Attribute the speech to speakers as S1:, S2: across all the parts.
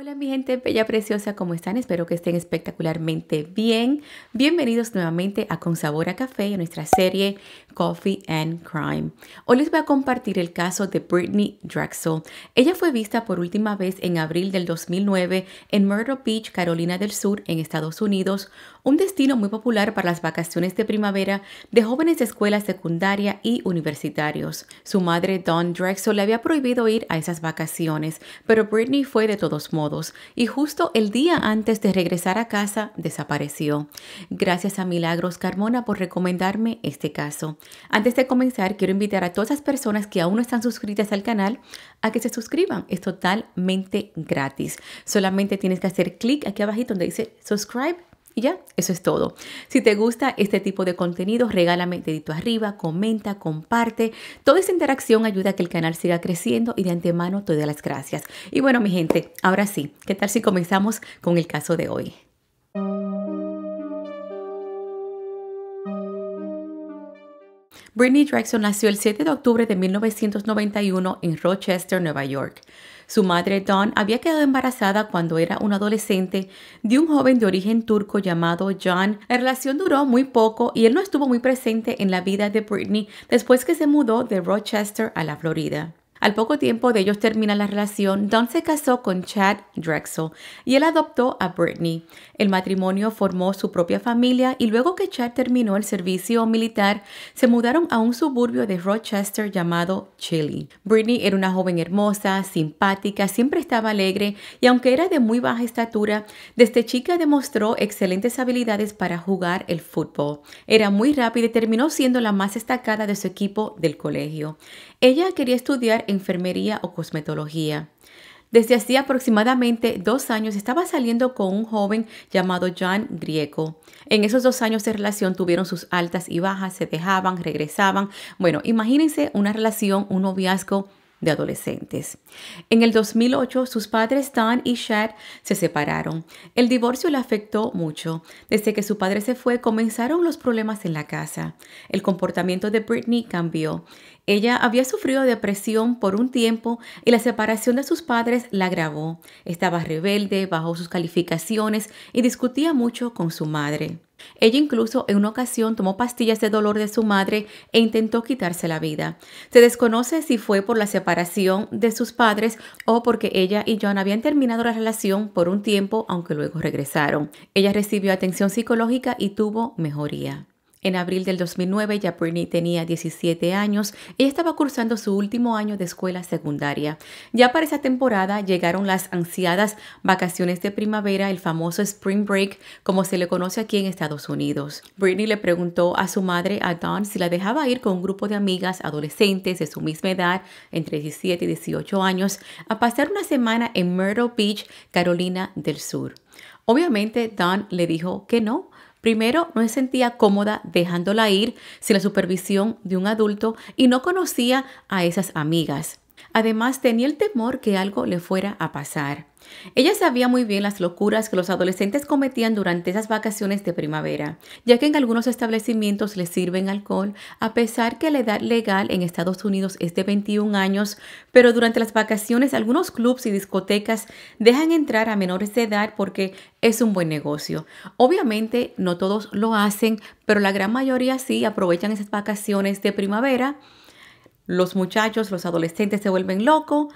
S1: Hola mi gente bella preciosa, ¿cómo están? Espero que estén espectacularmente bien. Bienvenidos nuevamente a Con Sabor a Café y nuestra serie Coffee and Crime. Hoy les voy a compartir el caso de Britney Drexel. Ella fue vista por última vez en abril del 2009 en Myrtle Beach, Carolina del Sur, en Estados Unidos, un destino muy popular para las vacaciones de primavera de jóvenes de escuela secundaria y universitarios. Su madre, Dawn Drexel, le había prohibido ir a esas vacaciones, pero Britney fue de todos modos y justo el día antes de regresar a casa desapareció. Gracias a Milagros Carmona por recomendarme este caso. Antes de comenzar, quiero invitar a todas las personas que aún no están suscritas al canal a que se suscriban. Es totalmente gratis. Solamente tienes que hacer clic aquí abajito donde dice subscribe y ya, eso es todo. Si te gusta este tipo de contenido, regálame dedito arriba, comenta, comparte. Toda esa interacción ayuda a que el canal siga creciendo y de antemano te doy las gracias. Y bueno, mi gente, ahora sí, ¿qué tal si comenzamos con el caso de hoy? Britney Jackson nació el 7 de octubre de 1991 en Rochester, Nueva York. Su madre Dawn había quedado embarazada cuando era un adolescente de un joven de origen turco llamado John. La relación duró muy poco y él no estuvo muy presente en la vida de Britney después que se mudó de Rochester a la Florida. Al poco tiempo de ellos terminar la relación, Don se casó con Chad Drexel y él adoptó a Britney. El matrimonio formó su propia familia y luego que Chad terminó el servicio militar, se mudaron a un suburbio de Rochester llamado Chile. Britney era una joven hermosa, simpática, siempre estaba alegre y aunque era de muy baja estatura, desde chica demostró excelentes habilidades para jugar el fútbol. Era muy rápida y terminó siendo la más destacada de su equipo del colegio. Ella quería estudiar enfermería o cosmetología. Desde hacía aproximadamente dos años estaba saliendo con un joven llamado John Grieco. En esos dos años de relación tuvieron sus altas y bajas, se dejaban, regresaban. Bueno, imagínense una relación, un noviazgo de adolescentes. En el 2008, sus padres Dan y Chad se separaron. El divorcio le afectó mucho. Desde que su padre se fue, comenzaron los problemas en la casa. El comportamiento de Britney cambió. Ella había sufrido depresión por un tiempo y la separación de sus padres la agravó. Estaba rebelde, bajó sus calificaciones y discutía mucho con su madre. Ella incluso en una ocasión tomó pastillas de dolor de su madre e intentó quitarse la vida. Se desconoce si fue por la separación de sus padres o porque ella y John habían terminado la relación por un tiempo, aunque luego regresaron. Ella recibió atención psicológica y tuvo mejoría. En abril del 2009 ya Britney tenía 17 años y estaba cursando su último año de escuela secundaria. Ya para esa temporada llegaron las ansiadas vacaciones de primavera, el famoso Spring Break, como se le conoce aquí en Estados Unidos. Britney le preguntó a su madre, a Dawn, si la dejaba ir con un grupo de amigas adolescentes de su misma edad, entre 17 y 18 años, a pasar una semana en Myrtle Beach, Carolina del Sur. Obviamente, Dawn le dijo que no, Primero, no me sentía cómoda dejándola ir sin la supervisión de un adulto y no conocía a esas amigas. Además, tenía el temor que algo le fuera a pasar. Ella sabía muy bien las locuras que los adolescentes cometían durante esas vacaciones de primavera, ya que en algunos establecimientos les sirven alcohol, a pesar que la edad legal en Estados Unidos es de 21 años, pero durante las vacaciones algunos clubs y discotecas dejan entrar a menores de edad porque es un buen negocio. Obviamente no todos lo hacen, pero la gran mayoría sí aprovechan esas vacaciones de primavera los muchachos, los adolescentes se vuelven locos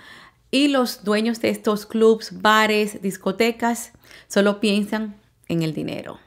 S1: y los dueños de estos clubs, bares, discotecas solo piensan en el dinero.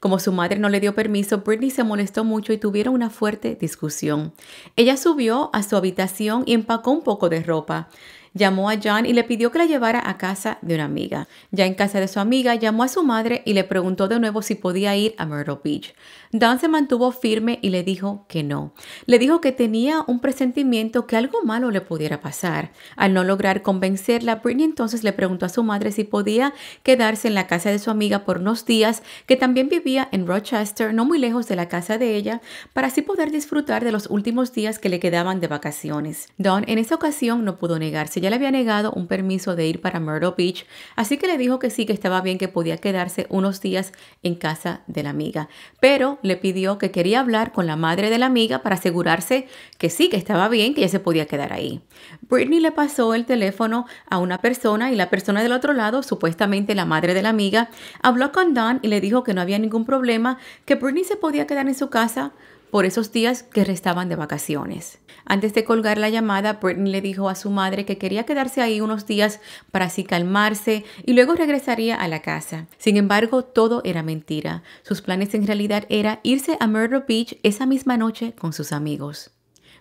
S1: Como su madre no le dio permiso, Britney se molestó mucho y tuvieron una fuerte discusión. Ella subió a su habitación y empacó un poco de ropa llamó a John y le pidió que la llevara a casa de una amiga. Ya en casa de su amiga, llamó a su madre y le preguntó de nuevo si podía ir a Myrtle Beach. Don se mantuvo firme y le dijo que no. Le dijo que tenía un presentimiento que algo malo le pudiera pasar. Al no lograr convencerla, Britney entonces le preguntó a su madre si podía quedarse en la casa de su amiga por unos días, que también vivía en Rochester, no muy lejos de la casa de ella, para así poder disfrutar de los últimos días que le quedaban de vacaciones. Don en esa ocasión no pudo negarse ya le había negado un permiso de ir para Myrtle Beach, así que le dijo que sí, que estaba bien, que podía quedarse unos días en casa de la amiga. Pero le pidió que quería hablar con la madre de la amiga para asegurarse que sí, que estaba bien, que ya se podía quedar ahí. Britney le pasó el teléfono a una persona y la persona del otro lado, supuestamente la madre de la amiga, habló con Don y le dijo que no había ningún problema, que Britney se podía quedar en su casa por esos días que restaban de vacaciones. Antes de colgar la llamada, Britney le dijo a su madre que quería quedarse ahí unos días para así calmarse y luego regresaría a la casa. Sin embargo, todo era mentira. Sus planes en realidad era irse a Myrtle Beach esa misma noche con sus amigos.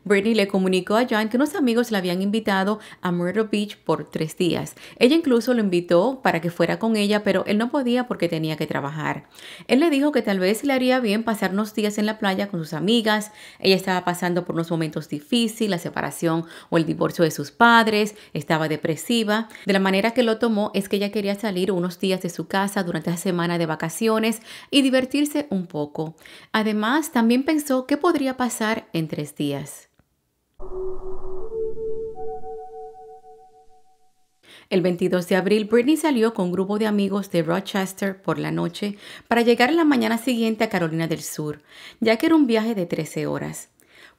S1: Britney le comunicó a John que unos amigos la habían invitado a Myrtle Beach por tres días. Ella incluso lo invitó para que fuera con ella, pero él no podía porque tenía que trabajar. Él le dijo que tal vez le haría bien pasar unos días en la playa con sus amigas. Ella estaba pasando por unos momentos difíciles, la separación o el divorcio de sus padres, estaba depresiva. De la manera que lo tomó es que ella quería salir unos días de su casa durante la semana de vacaciones y divertirse un poco. Además, también pensó qué podría pasar en tres días. El 22 de abril, Britney salió con un grupo de amigos de Rochester por la noche para llegar en la mañana siguiente a Carolina del Sur, ya que era un viaje de 13 horas.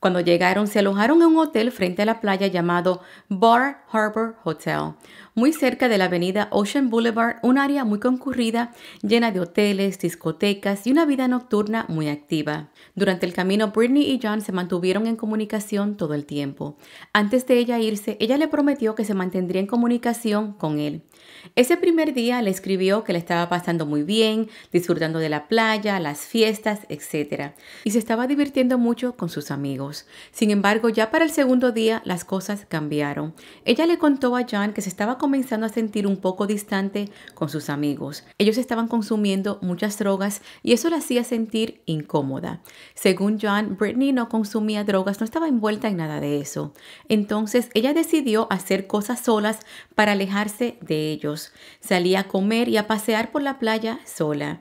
S1: Cuando llegaron, se alojaron en un hotel frente a la playa llamado Bar Harbor Hotel, muy cerca de la avenida Ocean Boulevard, un área muy concurrida, llena de hoteles, discotecas y una vida nocturna muy activa. Durante el camino, Britney y John se mantuvieron en comunicación todo el tiempo. Antes de ella irse, ella le prometió que se mantendría en comunicación con él. Ese primer día le escribió que le estaba pasando muy bien, disfrutando de la playa, las fiestas, etc. Y se estaba divirtiendo mucho con sus amigos. Sin embargo, ya para el segundo día las cosas cambiaron. Ella le contó a John que se estaba comenzando a sentir un poco distante con sus amigos. Ellos estaban consumiendo muchas drogas y eso la hacía sentir incómoda. Según John, Britney no consumía drogas, no estaba envuelta en nada de eso. Entonces, ella decidió hacer cosas solas para alejarse de ellos. Salía a comer y a pasear por la playa sola.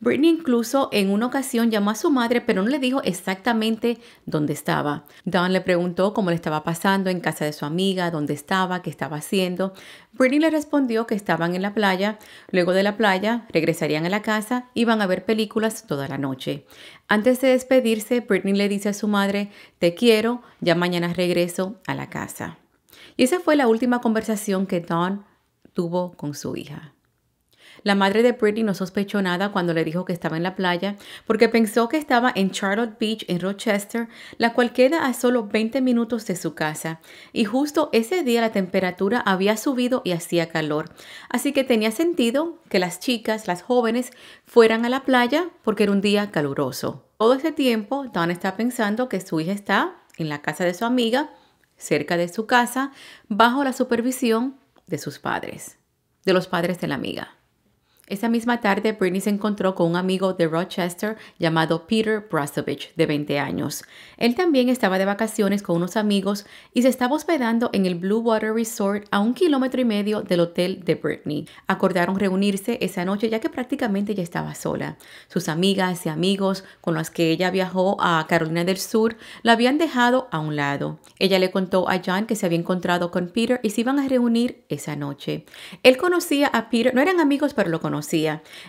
S1: Britney incluso en una ocasión llamó a su madre, pero no le dijo exactamente dónde estaba. Dawn le preguntó cómo le estaba pasando en casa de su amiga, dónde estaba, qué estaba haciendo. Britney le respondió que estaban en la playa, luego de la playa regresarían a la casa y van a ver películas toda la noche. Antes de despedirse, Britney le dice a su madre, te quiero, ya mañana regreso a la casa. Y esa fue la última conversación que Dawn tuvo con su hija. La madre de pretty no sospechó nada cuando le dijo que estaba en la playa, porque pensó que estaba en Charlotte Beach, en Rochester, la cual queda a solo 20 minutos de su casa, y justo ese día la temperatura había subido y hacía calor, así que tenía sentido que las chicas, las jóvenes, fueran a la playa porque era un día caluroso. Todo ese tiempo, Don está pensando que su hija está en la casa de su amiga, cerca de su casa, bajo la supervisión de sus padres, de los padres de la amiga. Esa misma tarde, Britney se encontró con un amigo de Rochester llamado Peter Brasovich, de 20 años. Él también estaba de vacaciones con unos amigos y se estaba hospedando en el Blue Water Resort a un kilómetro y medio del hotel de Britney. Acordaron reunirse esa noche ya que prácticamente ya estaba sola. Sus amigas y amigos con los que ella viajó a Carolina del Sur la habían dejado a un lado. Ella le contó a John que se había encontrado con Peter y se iban a reunir esa noche. Él conocía a Peter, no eran amigos, pero lo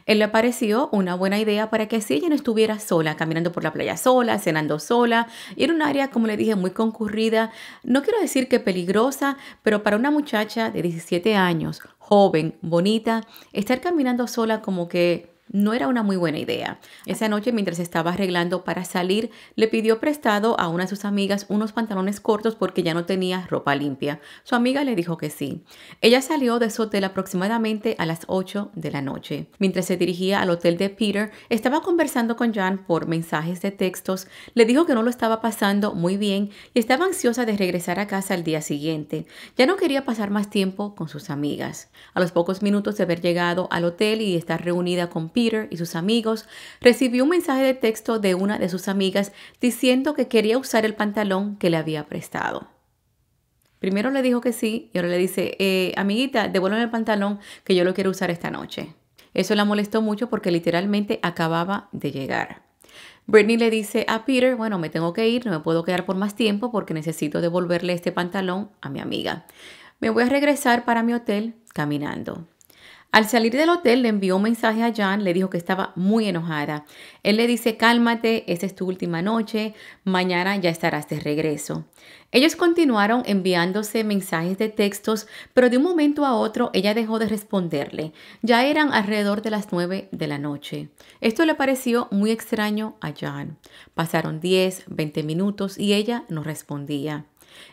S1: él le pareció una buena idea para que si ella no estuviera sola, caminando por la playa sola, cenando sola, y en un área, como le dije, muy concurrida, no quiero decir que peligrosa, pero para una muchacha de 17 años, joven, bonita, estar caminando sola como que no era una muy buena idea. Esa noche, mientras estaba arreglando para salir, le pidió prestado a una de sus amigas unos pantalones cortos porque ya no tenía ropa limpia. Su amiga le dijo que sí. Ella salió de su hotel aproximadamente a las 8 de la noche. Mientras se dirigía al hotel de Peter, estaba conversando con Jan por mensajes de textos. Le dijo que no lo estaba pasando muy bien y estaba ansiosa de regresar a casa al día siguiente. Ya no quería pasar más tiempo con sus amigas. A los pocos minutos de haber llegado al hotel y estar reunida con Peter, Peter y sus amigos, recibió un mensaje de texto de una de sus amigas diciendo que quería usar el pantalón que le había prestado. Primero le dijo que sí y ahora le dice, eh, amiguita, devuélveme el pantalón que yo lo quiero usar esta noche. Eso la molestó mucho porque literalmente acababa de llegar. Britney le dice a Peter, bueno, me tengo que ir, no me puedo quedar por más tiempo porque necesito devolverle este pantalón a mi amiga. Me voy a regresar para mi hotel caminando. Al salir del hotel le envió un mensaje a Jan, le dijo que estaba muy enojada. Él le dice, cálmate, esta es tu última noche, mañana ya estarás de regreso. Ellos continuaron enviándose mensajes de textos, pero de un momento a otro ella dejó de responderle. Ya eran alrededor de las nueve de la noche. Esto le pareció muy extraño a Jan. Pasaron 10, 20 minutos y ella no respondía.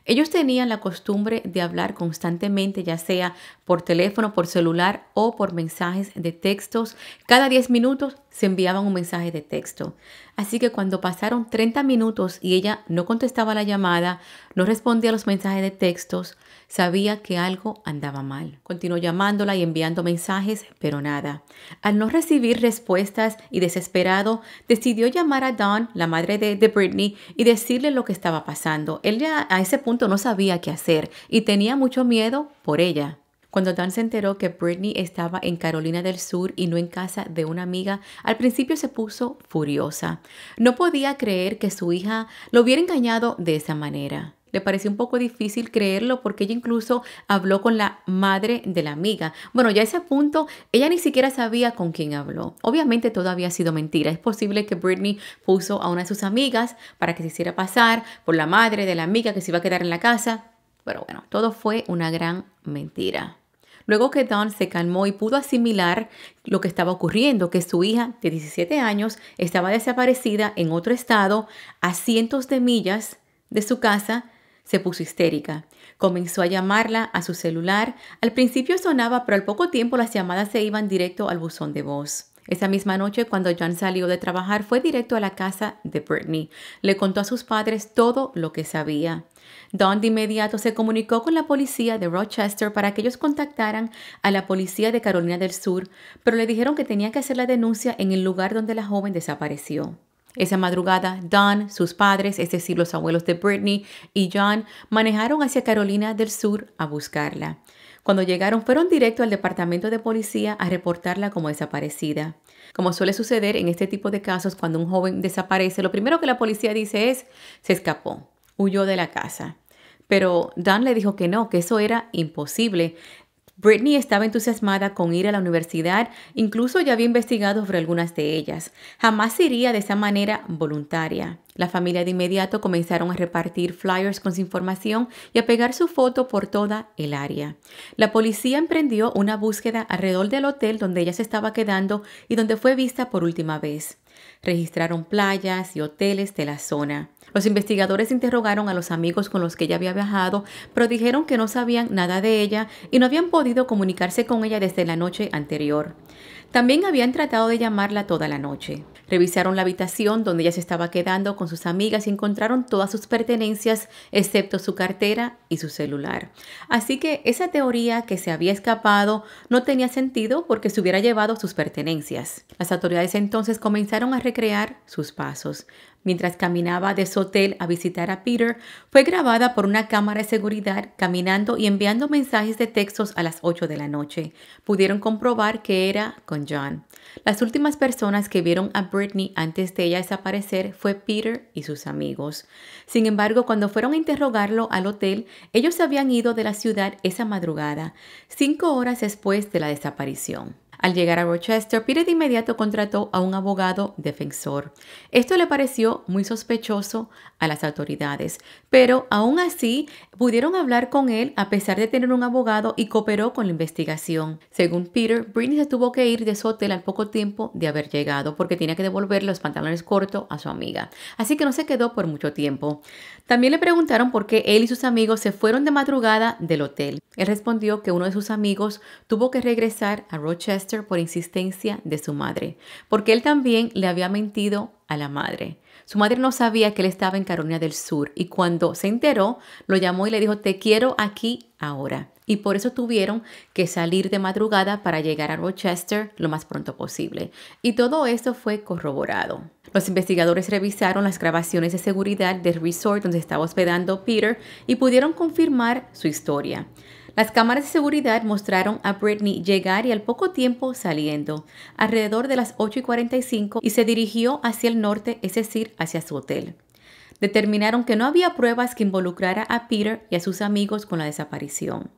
S1: Ellos tenían la costumbre de hablar constantemente, ya sea por teléfono, por celular o por mensajes de textos. Cada 10 minutos se enviaban un mensaje de texto. Así que cuando pasaron 30 minutos y ella no contestaba la llamada, no respondía los mensajes de textos, Sabía que algo andaba mal. Continuó llamándola y enviando mensajes, pero nada. Al no recibir respuestas y desesperado, decidió llamar a Don, la madre de, Britney, y decirle lo que estaba pasando. Él ya a ese punto no sabía qué hacer y tenía mucho miedo por ella. Cuando Dan se enteró que Britney estaba en Carolina del Sur y no en casa de una amiga, al principio se puso furiosa. No podía creer que su hija lo hubiera engañado de esa manera. Le pareció un poco difícil creerlo porque ella incluso habló con la madre de la amiga. Bueno, ya ese punto ella ni siquiera sabía con quién habló. Obviamente todo había sido mentira. Es posible que Britney puso a una de sus amigas para que se hiciera pasar por la madre de la amiga que se iba a quedar en la casa. Pero bueno, todo fue una gran mentira. Luego que Don se calmó y pudo asimilar lo que estaba ocurriendo, que su hija de 17 años estaba desaparecida en otro estado a cientos de millas de su casa se puso histérica. Comenzó a llamarla a su celular. Al principio sonaba, pero al poco tiempo las llamadas se iban directo al buzón de voz. Esa misma noche, cuando John salió de trabajar, fue directo a la casa de Britney. Le contó a sus padres todo lo que sabía. Don de inmediato se comunicó con la policía de Rochester para que ellos contactaran a la policía de Carolina del Sur, pero le dijeron que tenía que hacer la denuncia en el lugar donde la joven desapareció. Esa madrugada, Dan, sus padres, es decir, los abuelos de Britney y John, manejaron hacia Carolina del Sur a buscarla. Cuando llegaron fueron directo al departamento de policía a reportarla como desaparecida. Como suele suceder en este tipo de casos cuando un joven desaparece, lo primero que la policía dice es, se escapó, huyó de la casa. Pero Dan le dijo que no, que eso era imposible. Britney estaba entusiasmada con ir a la universidad, incluso ya había investigado sobre algunas de ellas. Jamás iría de esa manera voluntaria. La familia de inmediato comenzaron a repartir flyers con su información y a pegar su foto por toda el área. La policía emprendió una búsqueda alrededor del hotel donde ella se estaba quedando y donde fue vista por última vez. Registraron playas y hoteles de la zona. Los investigadores interrogaron a los amigos con los que ella había viajado, pero dijeron que no sabían nada de ella y no habían podido comunicarse con ella desde la noche anterior. También habían tratado de llamarla toda la noche. Revisaron la habitación donde ella se estaba quedando con sus amigas y encontraron todas sus pertenencias excepto su cartera y su celular. Así que esa teoría que se había escapado no tenía sentido porque se hubiera llevado sus pertenencias. Las autoridades entonces comenzaron a recrear sus pasos mientras caminaba de su hotel a visitar a Peter, fue grabada por una cámara de seguridad caminando y enviando mensajes de textos a las 8 de la noche. Pudieron comprobar que era con John. Las últimas personas que vieron a Britney antes de ella desaparecer fue Peter y sus amigos. Sin embargo, cuando fueron a interrogarlo al hotel, ellos habían ido de la ciudad esa madrugada, cinco horas después de la desaparición. Al llegar a Rochester, Peter de inmediato contrató a un abogado defensor. Esto le pareció muy sospechoso a las autoridades, pero aún así pudieron hablar con él a pesar de tener un abogado y cooperó con la investigación. Según Peter, Britney se tuvo que ir de su hotel al poco tiempo de haber llegado porque tenía que devolver los pantalones cortos a su amiga, así que no se quedó por mucho tiempo. También le preguntaron por qué él y sus amigos se fueron de madrugada del hotel. Él respondió que uno de sus amigos tuvo que regresar a Rochester por insistencia de su madre, porque él también le había mentido a la madre. Su madre no sabía que él estaba en Carolina del Sur y cuando se enteró lo llamó y le dijo, te quiero aquí ahora. Y por eso tuvieron que salir de madrugada para llegar a Rochester lo más pronto posible. Y todo esto fue corroborado. Los investigadores revisaron las grabaciones de seguridad del resort donde estaba hospedando Peter y pudieron confirmar su historia. Las cámaras de seguridad mostraron a Britney llegar y al poco tiempo saliendo, alrededor de las 8 y 45, y se dirigió hacia el norte, es decir, hacia su hotel. Determinaron que no había pruebas que involucrara a Peter y a sus amigos con la desaparición.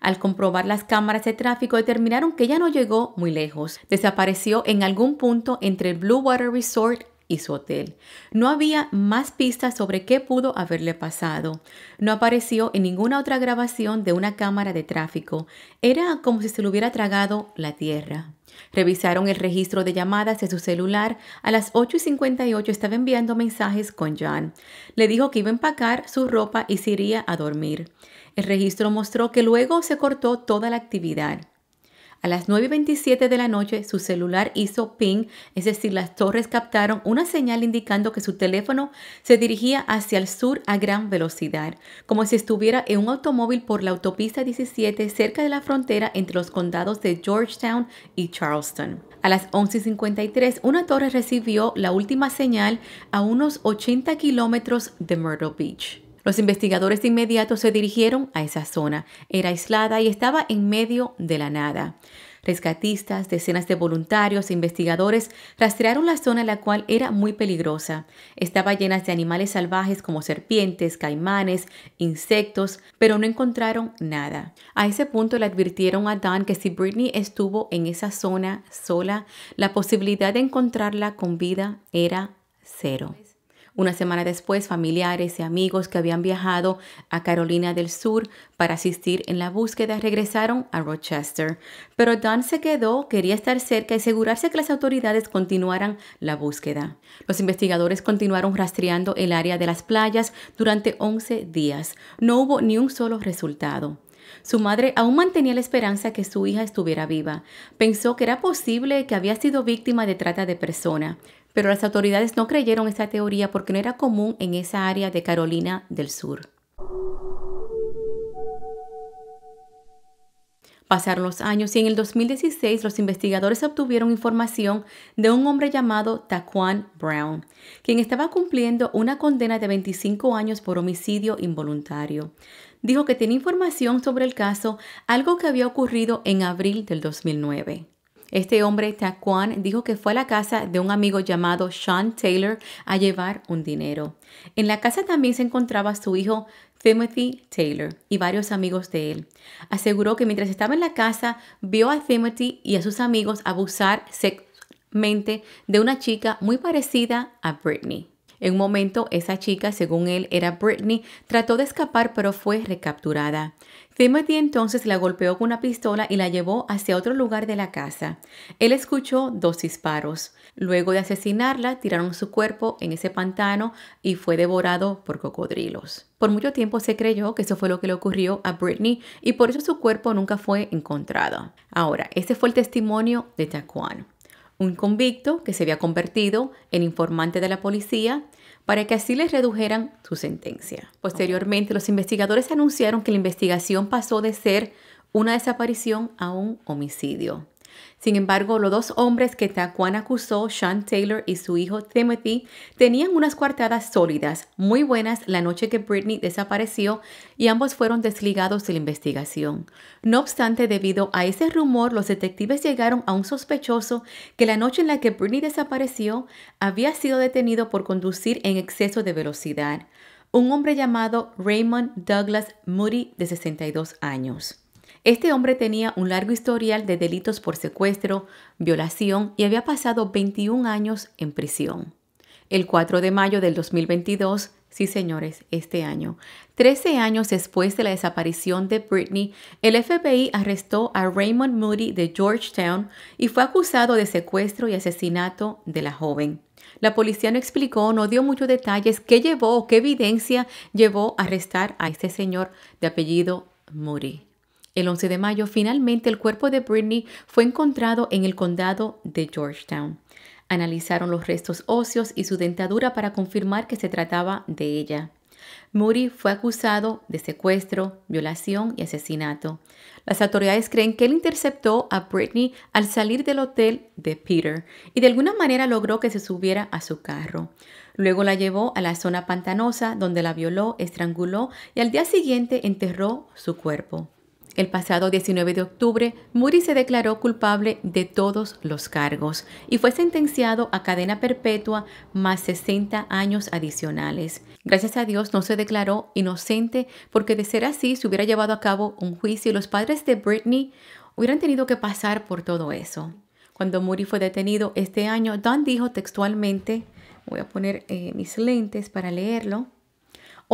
S1: Al comprobar las cámaras de tráfico, determinaron que ya no llegó muy lejos. Desapareció en algún punto entre el Blue Water Resort su hotel. No había más pistas sobre qué pudo haberle pasado. No apareció en ninguna otra grabación de una cámara de tráfico. Era como si se lo hubiera tragado la tierra. Revisaron el registro de llamadas de su celular. A las 8.58 y estaba enviando mensajes con John. Le dijo que iba a empacar su ropa y se iría a dormir. El registro mostró que luego se cortó toda la actividad. A las 9.27 de la noche su celular hizo ping, es decir, las torres captaron una señal indicando que su teléfono se dirigía hacia el sur a gran velocidad, como si estuviera en un automóvil por la autopista 17 cerca de la frontera entre los condados de Georgetown y Charleston. A las 11.53 una torre recibió la última señal a unos 80 kilómetros de Myrtle Beach. Los investigadores de inmediato se dirigieron a esa zona. Era aislada y estaba en medio de la nada. Rescatistas, decenas de voluntarios e investigadores rastrearon la zona la cual era muy peligrosa. Estaba llena de animales salvajes como serpientes, caimanes, insectos, pero no encontraron nada. A ese punto le advirtieron a Dan que si Britney estuvo en esa zona sola, la posibilidad de encontrarla con vida era cero. Una semana después, familiares y amigos que habían viajado a Carolina del Sur para asistir en la búsqueda regresaron a Rochester. Pero Dan se quedó, quería estar cerca y asegurarse que las autoridades continuaran la búsqueda. Los investigadores continuaron rastreando el área de las playas durante 11 días. No hubo ni un solo resultado. Su madre aún mantenía la esperanza que su hija estuviera viva. Pensó que era posible que había sido víctima de trata de persona, pero las autoridades no creyeron esa teoría porque no era común en esa área de Carolina del Sur. Pasaron los años y en el 2016 los investigadores obtuvieron información de un hombre llamado Taquan Brown, quien estaba cumpliendo una condena de 25 años por homicidio involuntario dijo que tenía información sobre el caso, algo que había ocurrido en abril del 2009. Este hombre, Taquan, dijo que fue a la casa de un amigo llamado Sean Taylor a llevar un dinero. En la casa también se encontraba su hijo Timothy Taylor y varios amigos de él. Aseguró que mientras estaba en la casa vio a Timothy y a sus amigos abusar sexualmente de una chica muy parecida a Britney. En un momento, esa chica, según él era Britney, trató de escapar pero fue recapturada. Timothy entonces la golpeó con una pistola y la llevó hacia otro lugar de la casa. Él escuchó dos disparos. Luego de asesinarla, tiraron su cuerpo en ese pantano y fue devorado por cocodrilos. Por mucho tiempo se creyó que eso fue lo que le ocurrió a Britney y por eso su cuerpo nunca fue encontrado. Ahora, ese fue el testimonio de Taquan un convicto que se había convertido en informante de la policía para que así les redujeran su sentencia. Posteriormente, los investigadores anunciaron que la investigación pasó de ser una desaparición a un homicidio. Sin embargo, los dos hombres que Taquan acusó, Sean Taylor y su hijo Timothy, tenían unas coartadas sólidas, muy buenas la noche que Britney desapareció y ambos fueron desligados de la investigación. No obstante, debido a ese rumor, los detectives llegaron a un sospechoso que la noche en la que Britney desapareció había sido detenido por conducir en exceso de velocidad. Un hombre llamado Raymond Douglas Moody, de 62 años. Este hombre tenía un largo historial de delitos por secuestro, violación y había pasado 21 años en prisión. El 4 de mayo del 2022, sí señores, este año, 13 años después de la desaparición de Britney, el FBI arrestó a Raymond Moody de Georgetown y fue acusado de secuestro y asesinato de la joven. La policía no explicó, no dio muchos detalles qué llevó o qué evidencia llevó a arrestar a este señor de apellido Moody. El 11 de mayo, finalmente, el cuerpo de Britney fue encontrado en el condado de Georgetown. Analizaron los restos óseos y su dentadura para confirmar que se trataba de ella. Murray fue acusado de secuestro, violación y asesinato. Las autoridades creen que él interceptó a Britney al salir del hotel de Peter y de alguna manera logró que se subiera a su carro. Luego la llevó a la zona pantanosa donde la violó, estranguló y al día siguiente enterró su cuerpo. El pasado 19 de octubre, Muri se declaró culpable de todos los cargos y fue sentenciado a cadena perpetua más 60 años adicionales. Gracias a Dios no se declaró inocente porque de ser así se hubiera llevado a cabo un juicio y los padres de Britney hubieran tenido que pasar por todo eso. Cuando Muri fue detenido este año, Don dijo textualmente, voy a poner eh, mis lentes para leerlo,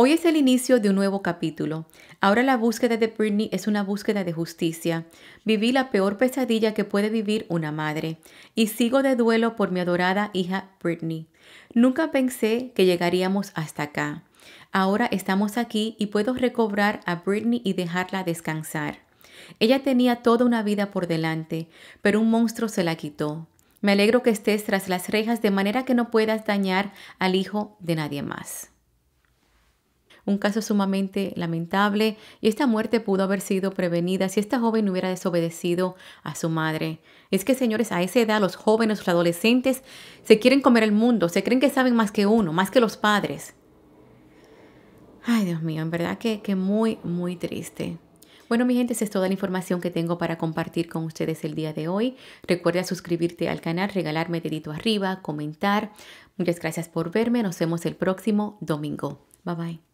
S1: Hoy es el inicio de un nuevo capítulo. Ahora la búsqueda de Britney es una búsqueda de justicia. Viví la peor pesadilla que puede vivir una madre y sigo de duelo por mi adorada hija Britney. Nunca pensé que llegaríamos hasta acá. Ahora estamos aquí y puedo recobrar a Britney y dejarla descansar. Ella tenía toda una vida por delante, pero un monstruo se la quitó. Me alegro que estés tras las rejas de manera que no puedas dañar al hijo de nadie más un caso sumamente lamentable y esta muerte pudo haber sido prevenida si esta joven hubiera desobedecido a su madre. Es que, señores, a esa edad los jóvenes, los adolescentes, se quieren comer el mundo, se creen que saben más que uno, más que los padres. Ay, Dios mío, en verdad que, que muy, muy triste. Bueno, mi gente, es toda la información que tengo para compartir con ustedes el día de hoy. Recuerda suscribirte al canal, regalarme dedito arriba, comentar. Muchas gracias por verme. Nos vemos el próximo domingo. Bye bye.